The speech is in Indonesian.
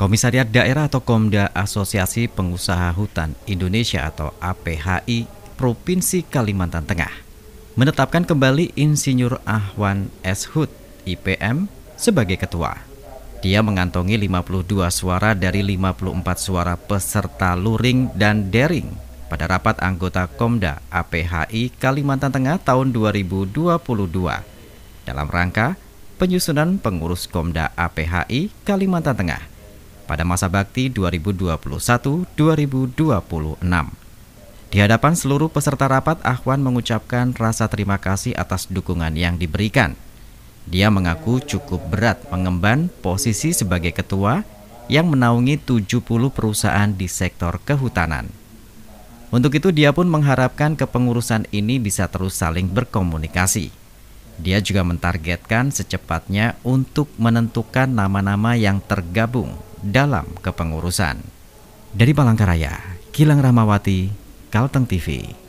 Komisariat Daerah atau Komda Asosiasi Pengusaha Hutan Indonesia atau APHI Provinsi Kalimantan Tengah menetapkan kembali Insinyur Ahwan S. Hud IPM sebagai ketua. Dia mengantongi 52 suara dari 54 suara peserta luring dan dering pada rapat anggota Komda APHI Kalimantan Tengah tahun 2022 dalam rangka penyusunan pengurus Komda APHI Kalimantan Tengah pada masa bakti 2021-2026. Di hadapan seluruh peserta rapat, Ahwan mengucapkan rasa terima kasih atas dukungan yang diberikan. Dia mengaku cukup berat mengemban posisi sebagai ketua yang menaungi 70 perusahaan di sektor kehutanan. Untuk itu dia pun mengharapkan kepengurusan ini bisa terus saling berkomunikasi. Dia juga mentargetkan secepatnya untuk menentukan nama-nama yang tergabung dalam kepengurusan. Dari Palangkaraya, Kilang Ramawati, Kalteng TV.